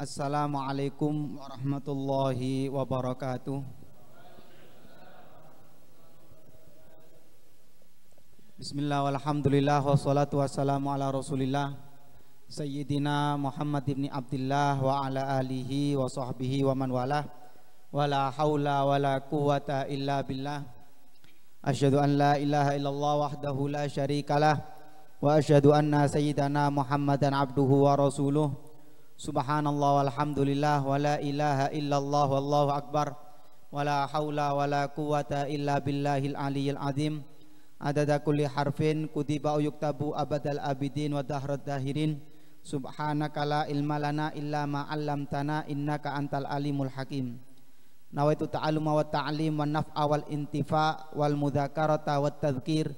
Assalamualaikum warahmatullahi wabarakatuh Bismillah walhamdulillah wassalatu wassalamu ala rasulillah Sayyidina Muhammad ibn Abdullah wa ala alihi wa sahbihi wa man walah Wa la hawla wa la quwata illa billah Asyadu an la ilaha illallah wahdahu la syarikalah Wa asyadu anna sayyidana Muhammadan abduhu wa rasuluh Subhanallah walhamdulillah wala ilaha illallah wallahu akbar wala haula wala quwata illa billahil aliyil azim adada kulli harfin kutiba yuktabu abadal abidin wa dahrad dahirin subhanaka la ilma lana illa ma 'allamtana innaka antal alimul hakim nawaitu ta'alluma wa ta'lim wa naf'a wal intifa wal mudzakarata wat tadhkir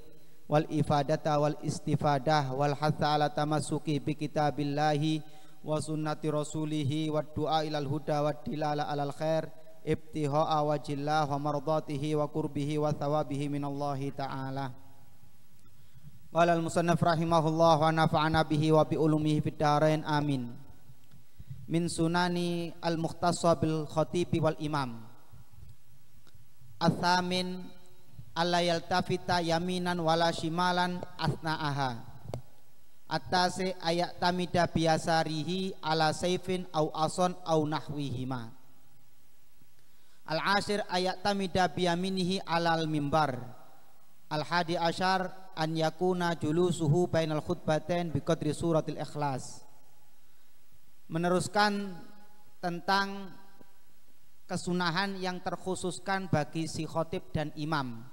wal ifadata wal istifadah wal hatha ala tamassuki bi kitabillahi wa sunnati rasulihi wa du'a ilal huda wa dilala alal khair ibtiha'a wajillah wa mardatihi wa kurbihi wa thawabihi minallahi ta'ala Walal al-musannaf rahimahullah wa nafa'ana bihi wa bi ulumihi amin. Min sunani al-mukhtasa bil khatibi wal imam. Athamin alla yaltafita yaminan wala shimalan asna'aha atase ayak tamida biasarihi ala saifin au ason au nahwihima al asir ayak tamida biaminihi alal mimbar al hadi ashar an yakuna julusuhu bainal khutbatain biqadri suratil ikhlas meneruskan tentang kesunahan yang terkhususkan bagi si khotib dan imam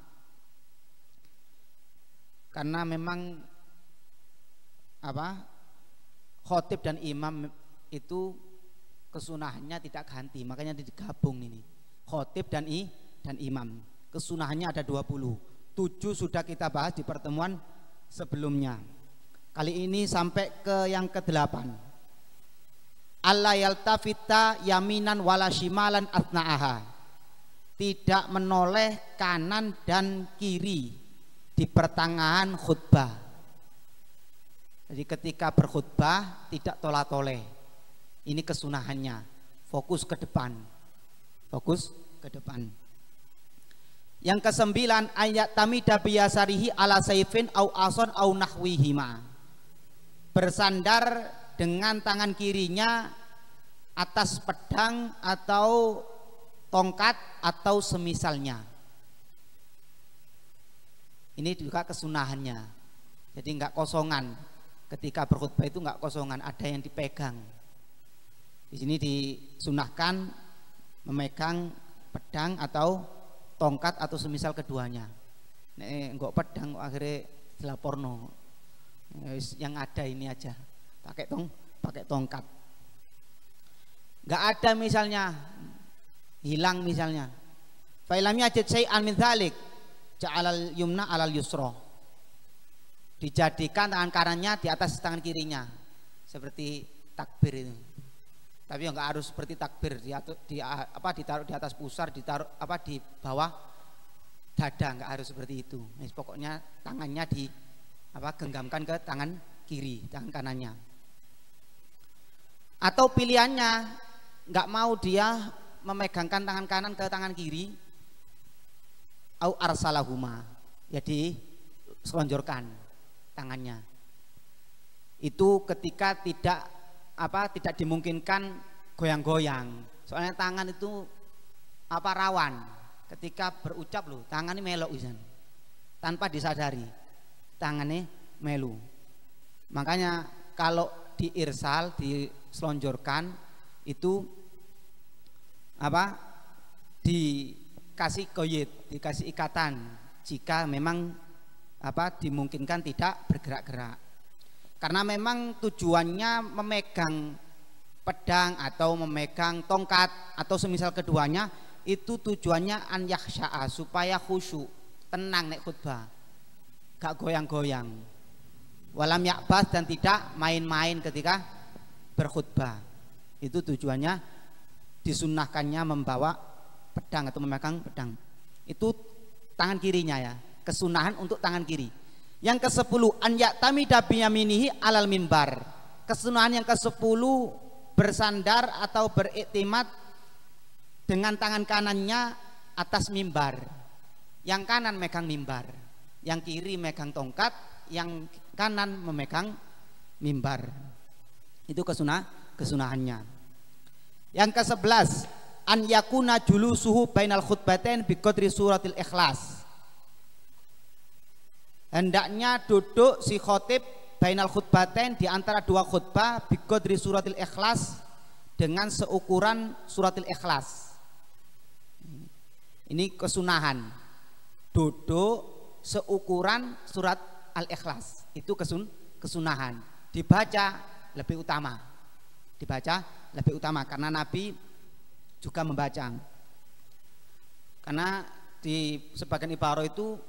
karena memang apa khotib dan imam itu kesunahannya tidak ganti makanya digabung ini khotib dan i dan imam kesunahannya ada 20 tujuh sudah kita bahas di pertemuan sebelumnya kali ini sampai ke yang ke delapan Allah yaltafita yaminan wala atna'aha tidak menoleh kanan dan kiri di pertengahan khutbah jadi ketika berkhutbah tidak tola tole, Ini kesunahannya. Fokus ke depan. Fokus ke depan. Yang kesembilan ayat tamida biyasarihi ala saifin au ason au nahwihima. Bersandar dengan tangan kirinya atas pedang atau tongkat atau semisalnya. Ini juga kesunahannya. Jadi enggak kosongan ketika berkhutbah itu nggak kosongan, ada yang dipegang. Di sini disunahkan memegang pedang atau tongkat atau semisal keduanya. Nek enggak pedang akhirnya dilaporno. Ya, yang ada ini aja. Pakai tong, pakai tongkat. nggak ada misalnya hilang misalnya. Failamnya aja saya min dzalik ja'alal yumna alal yusra dijadikan tangan kanannya di atas tangan kirinya seperti takbir itu tapi enggak ya harus seperti takbir di, di apa ditaruh di atas pusar ditaruh apa di bawah dada enggak harus seperti itu nah, pokoknya tangannya di apa genggamkan ke tangan kiri tangan kanannya atau pilihannya enggak mau dia memegangkan tangan kanan ke tangan kiri au arsalahuma jadi selonjorkan tangannya. Itu ketika tidak apa tidak dimungkinkan goyang-goyang. Soalnya tangan itu apa rawan. Ketika berucap loh, tangannya ini melok Izan. Tanpa disadari. Tangannya melu. Makanya kalau diirsal, diselonjorkan itu apa? Dikasih koyit, dikasih ikatan jika memang apa dimungkinkan tidak bergerak-gerak. Karena memang tujuannya memegang pedang atau memegang tongkat atau semisal keduanya itu tujuannya an yakhsha'a supaya khusyuk, tenang nek khutbah. Gak goyang-goyang. Walam yakbas dan tidak main-main ketika berkhutbah. Itu tujuannya disunahkannya membawa pedang atau memegang pedang. Itu tangan kirinya ya, kesunahan untuk tangan kiri yang ke sepuluh anyak tami dabiyaminihi alal mimbar kesunahan yang ke 10 bersandar atau beriktimat dengan tangan kanannya atas mimbar yang kanan megang mimbar yang kiri megang tongkat yang kanan memegang mimbar itu kesunah kesunahannya yang ke 11 an yakuna julusuhu bainal khutbatain bi qadri suratil ikhlas hendaknya duduk si khotib bainal khutbaten di antara dua khutbah bigodri suratil ikhlas dengan seukuran suratil ikhlas ini kesunahan duduk seukuran surat al-ikhlas itu kesun kesunahan dibaca lebih utama dibaca lebih utama karena Nabi juga membaca karena di sebagian ibaro itu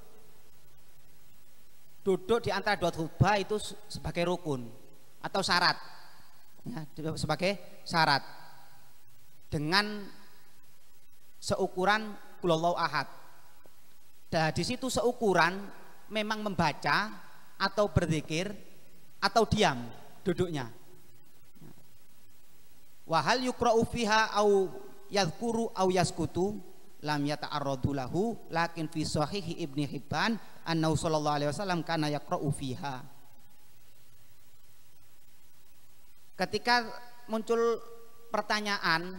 duduk di antara dua khutbah itu sebagai rukun atau syarat ya, sebagai syarat dengan seukuran kulallah ahad nah, di situ seukuran memang membaca atau berzikir atau diam duduknya wahal yukra'u fiha au yadhkuru au yaskutu lam yata'arradu lahu lakin fi sahihi Ibni Hibban anna sallallahu alaihi wasallam kana yaqra'u fiha ketika muncul pertanyaan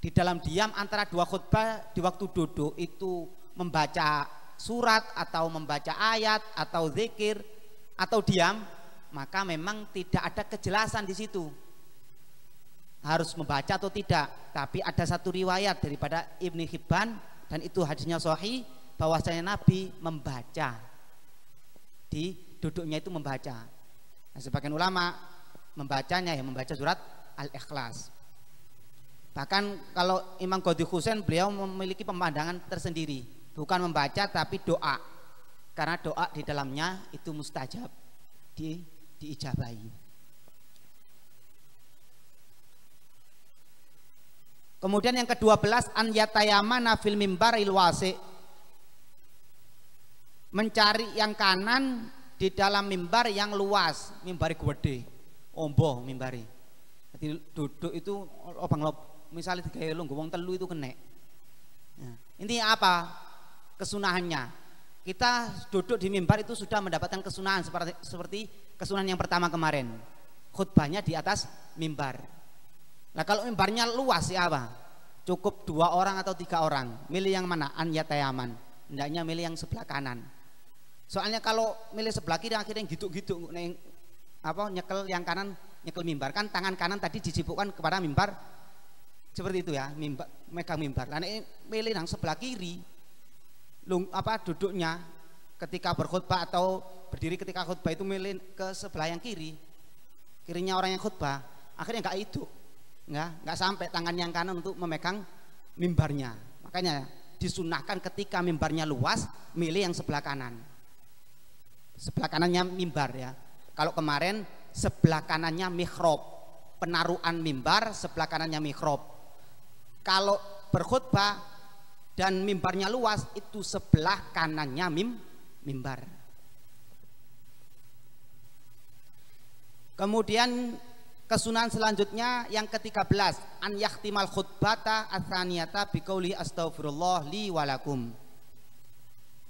di dalam diam antara dua khutbah di waktu duduk itu membaca surat atau membaca ayat atau zikir atau diam maka memang tidak ada kejelasan di situ harus membaca atau tidak tapi ada satu riwayat daripada Ibni Hibban dan itu hadisnya sahih bahwasanya Nabi membaca di duduknya itu membaca nah, sebagian ulama membacanya ya membaca surat Al-Ikhlas bahkan kalau Imam Qadhi Husain beliau memiliki pemandangan tersendiri bukan membaca tapi doa karena doa di dalamnya itu mustajab di diijabahi Kemudian yang kedua belas an yatayamana fil mimbar ilwasi Mencari yang kanan di dalam mimbar yang luas, mimbari gede, ombo mimbari. Jadi duduk itu obang lop, misalnya tiga elung, bang telu itu kene ya. ini apa kesunahannya? Kita duduk di mimbar itu sudah mendapatkan kesunahan seperti kesunahan yang pertama kemarin. Khutbahnya di atas mimbar. Nah kalau mimbarnya luas ya apa? Cukup dua orang atau tiga orang. Milih yang mana? Anya tayaman. Hendaknya milih yang sebelah kanan. Soalnya kalau milih sebelah kiri akhirnya gitu-gitu neng apa nyekel yang kanan nyekel mimbar kan tangan kanan tadi disibukkan kepada mimbar seperti itu ya mimbar megang mimbar nah ini milih yang sebelah kiri lung, apa duduknya ketika berkhutbah atau berdiri ketika khutbah itu milih ke sebelah yang kiri kirinya orang yang khutbah akhirnya nggak hidup nggak nggak sampai tangan yang kanan untuk memegang mimbarnya makanya disunahkan ketika mimbarnya luas milih yang sebelah kanan sebelah kanannya mimbar ya kalau kemarin sebelah kanannya mikrob penaruhan mimbar sebelah kanannya mikrob kalau berkhutbah dan mimbarnya luas itu sebelah kanannya mim mimbar kemudian Kesunan selanjutnya yang ke-13 an yahtimal khutbata atsaniyata biqauli astaghfirullah li walakum.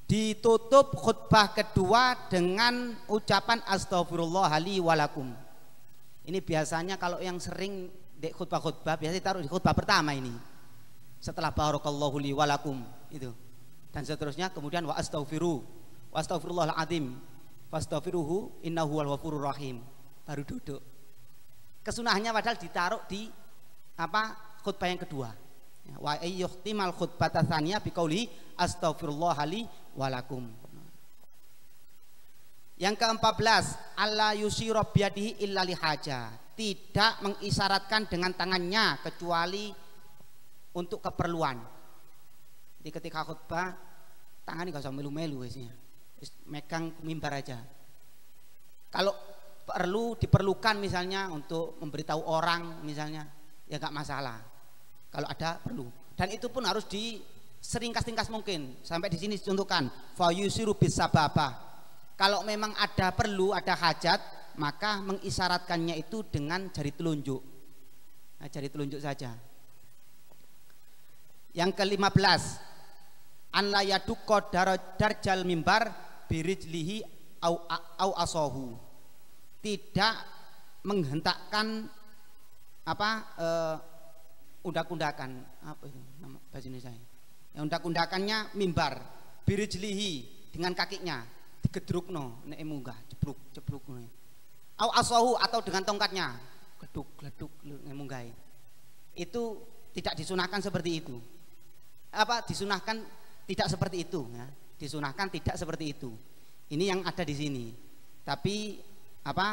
Ditutup khutbah kedua dengan ucapan astaghfirullah li walakum. Ini biasanya kalau yang sering di khutbah-khutbah biasanya taruh di khutbah pertama ini. Setelah barakallahu li walakum itu. Dan seterusnya kemudian wa astaghfiru wa astaghfirullahal azim fastaghfiruhu innahu wal ghafurur rahim. Baru duduk kesunahannya padahal ditaruh di apa khutbah yang kedua wa ayyuhtimal khutbah tasaniyah biqauli astaghfirullahali walakum yang ke-14, Allah yusyirah biadihi illa lihaja. Tidak mengisyaratkan dengan tangannya kecuali untuk keperluan. Jadi ketika khutbah, tangan ini gak usah melu-melu isinya. Megang mimbar aja. Kalau perlu diperlukan misalnya untuk memberitahu orang misalnya ya nggak masalah kalau ada perlu dan itu pun harus di seringkas-ringkas mungkin sampai di sini ditentukan fayusiru bisababah kalau memang ada perlu ada hajat maka mengisyaratkannya itu dengan jari telunjuk nah, jari telunjuk saja yang ke belas an la darjal mimbar birijlihi au au tidak menghentakkan apa eh, undak-undakan apa itu nama bahasa Indonesia yang undak-undakannya mimbar birijlihi dengan kakinya no nek munggah jebruk no au aswahu atau dengan tongkatnya geduk geduk munggah itu tidak disunahkan seperti itu apa disunahkan tidak seperti itu ya disunahkan tidak seperti itu ini yang ada di sini tapi apa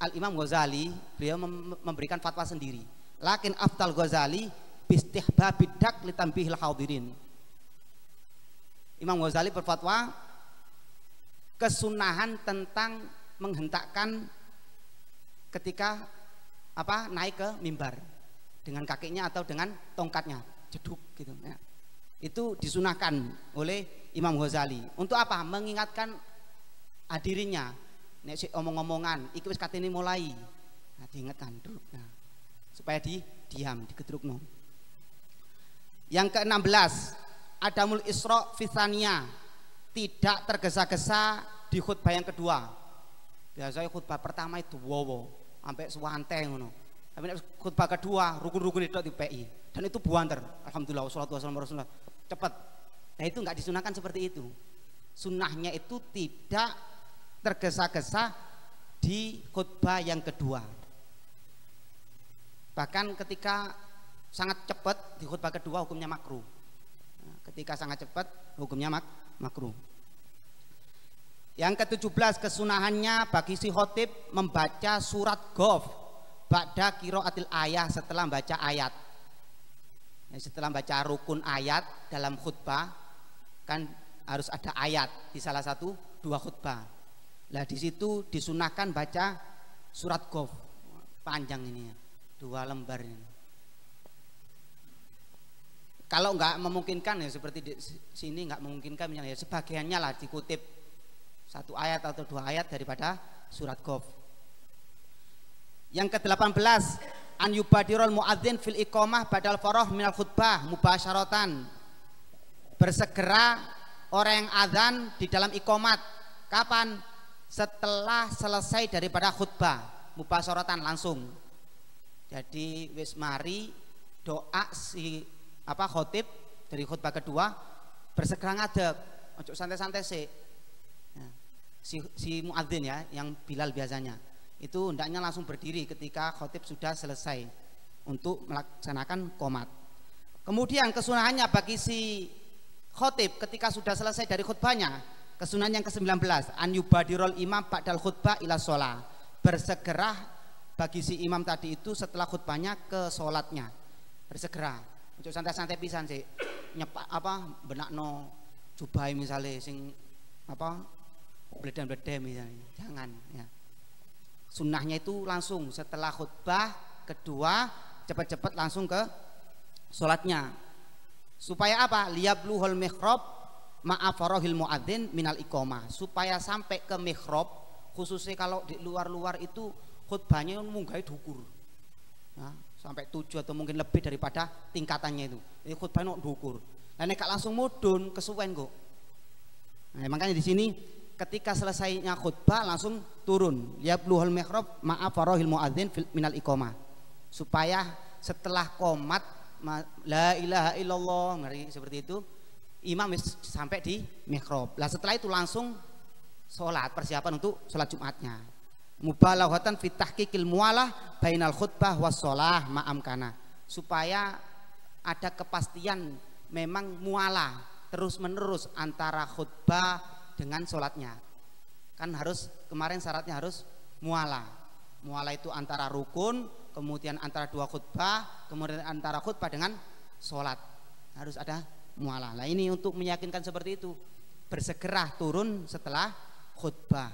Al Imam Ghazali beliau memberikan fatwa sendiri. Lakin Aftal Ghazali bistihbabid dak litampihil hadirin. Imam Ghazali berfatwa kesunahan tentang menghentakkan ketika apa naik ke mimbar dengan kakinya atau dengan tongkatnya jeduk gitu ya. itu disunahkan oleh Imam Ghazali untuk apa mengingatkan hadirinya nek si omong-omongan iki wis katene mulai nah diingetkan dulu nah supaya di diam diketrukno yang ke-16 adamul isra fisania tidak tergesa-gesa di khutbah yang kedua biasanya khutbah pertama itu wowo sampai suwante ngono tapi khutbah kedua rukun-rukun itu di PI dan itu buanter alhamdulillah wassalatu wassalamu rasulullah cepat nah itu nggak disunahkan seperti itu sunnahnya itu tidak tergesa-gesa di khutbah yang kedua. Bahkan ketika sangat cepat di khutbah kedua hukumnya makruh. Nah, ketika sangat cepat hukumnya mak makruh. Yang ke-17 kesunahannya bagi si khotib membaca surat gof pada kiroatil ayah setelah baca ayat Setelah baca rukun ayat dalam khutbah Kan harus ada ayat di salah satu dua khutbah lah di situ disunahkan baca surat Qaf. Panjang ini ya. Dua lembar ini. Kalau nggak memungkinkan ya seperti di sini nggak memungkinkan misalnya ya sebagiannya lah dikutip satu ayat atau dua ayat daripada surat Qaf. Yang ke-18 an yubadirul muadzin fil iqamah badal farah minal khutbah mubasyaratan bersegera orang yang azan di dalam ikomat kapan setelah selesai daripada khutbah sorotan langsung. Jadi wis mari doa si apa khotib dari khutbah kedua bersegera ngadep untuk santai-santai sih. Nah, si si muadzin ya yang Bilal biasanya. Itu hendaknya langsung berdiri ketika khotib sudah selesai untuk melaksanakan komat. Kemudian kesunahannya bagi si khotib ketika sudah selesai dari khutbahnya Kesunan yang ke-19, an yubadirul imam ba'dal khutbah ila sholat. Bersegera bagi si imam tadi itu setelah khutbahnya ke sholatnya. Bersegera. Untuk santai-santai pisan sih. Nyepak apa benak benakno jubai misalnya sing apa bledem-bledem misalnya. Jangan ya. Sunnahnya itu langsung setelah khutbah kedua cepat-cepat langsung ke sholatnya supaya apa liyabluhul mikrob ma'afarohil muadzin minal ikoma supaya sampai ke mihrab khususnya kalau di luar-luar itu khutbahnya munggai dukur nah, sampai tujuh atau mungkin lebih daripada tingkatannya itu ini khutbahnya dukur nah ini langsung mudun kesuwen kok nah, makanya di sini ketika selesainya khutbah langsung turun ya bluhul mihrab ma'afarohil muadzin minal ikoma supaya setelah komat la ilaha illallah seperti itu imam sampai di mikrob. Nah setelah itu langsung sholat persiapan untuk sholat Jumatnya. Mubalawatan kikil mualah bainal khutbah was sholah ma'am kana Supaya ada kepastian memang mualah terus menerus antara khutbah dengan sholatnya. Kan harus kemarin syaratnya harus mualah. Mualah itu antara rukun, kemudian antara dua khutbah, kemudian antara khutbah dengan sholat. Harus ada mualah. Nah ini untuk meyakinkan seperti itu bersegera turun setelah khutbah.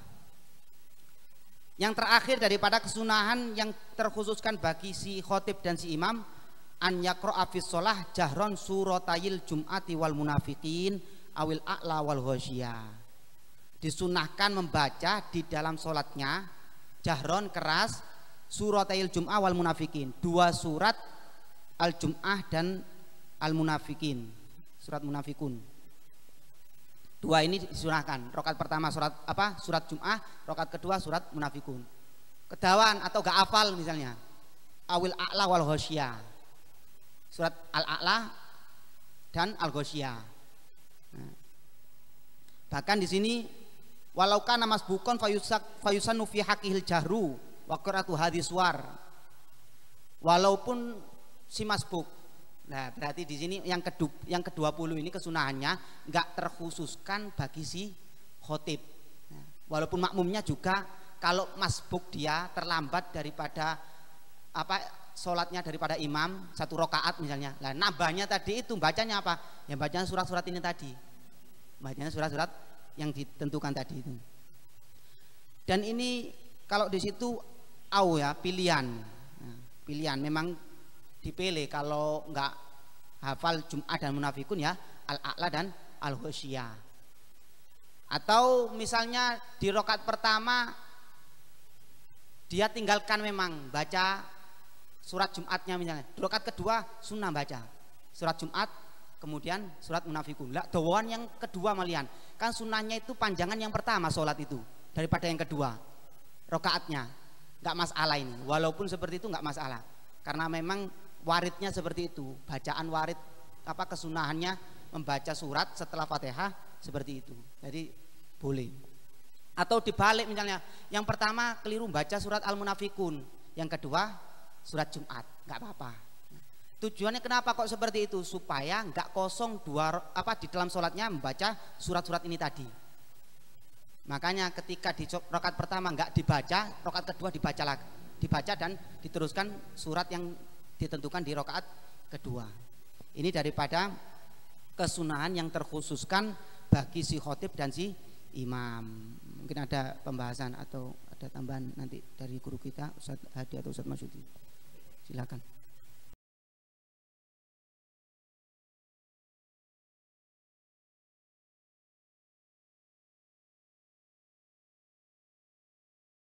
Yang terakhir daripada kesunahan yang terkhususkan bagi si khotib dan si imam an yakro afis solah jahron suratayil jum'ati wal munafikin awil a'la wal ghosia. Disunahkan membaca di dalam solatnya jahron keras suratayil jum'ah wal munafiqin. Dua surat al-jum'ah dan al munafikin surat munafikun dua ini disunahkan rokat pertama surat apa surat jum'ah rokat kedua surat munafikun kedawan atau gak hafal misalnya awil a'la wal hosyah surat al-a'la dan al hosyah nah. bahkan di sini walau kana masbukon fayusak fayusanu fi hakihil jahru wa qiratu hadiswar walaupun si masbuk Nah, berarti di sini yang ke yang ke ini kesunahannya enggak terkhususkan bagi si khotib. Nah, walaupun makmumnya juga kalau masbuk dia terlambat daripada apa sholatnya daripada imam satu rokaat misalnya. Nah, nambahnya tadi itu bacanya apa? Yang bacanya surat-surat ini tadi. Bacanya surat-surat yang ditentukan tadi itu. Dan ini kalau di situ au ya pilihan. Nah, pilihan memang dipilih kalau nggak hafal Jum'ah dan Munafikun ya Al-A'la dan al husya atau misalnya di rokat pertama dia tinggalkan memang baca surat Jumatnya misalnya di rokat kedua sunnah baca surat Jumat kemudian surat munafikun lah doan yang kedua malian kan sunnahnya itu panjangan yang pertama sholat itu daripada yang kedua rokaatnya nggak masalah ini walaupun seperti itu nggak masalah karena memang waritnya seperti itu bacaan warit apa kesunahannya membaca surat setelah fatihah seperti itu jadi boleh atau dibalik misalnya yang pertama keliru baca surat al munafikun yang kedua surat jumat nggak apa-apa tujuannya kenapa kok seperti itu supaya nggak kosong dua apa di dalam sholatnya membaca surat-surat ini tadi makanya ketika di rokat pertama nggak dibaca rokat kedua dibaca lagi dibaca dan diteruskan surat yang ditentukan di rokaat kedua. Ini daripada kesunahan yang terkhususkan bagi si khotib dan si imam. Mungkin ada pembahasan atau ada tambahan nanti dari guru kita Ustaz Hadi atau Ustaz Masyudi. Silakan.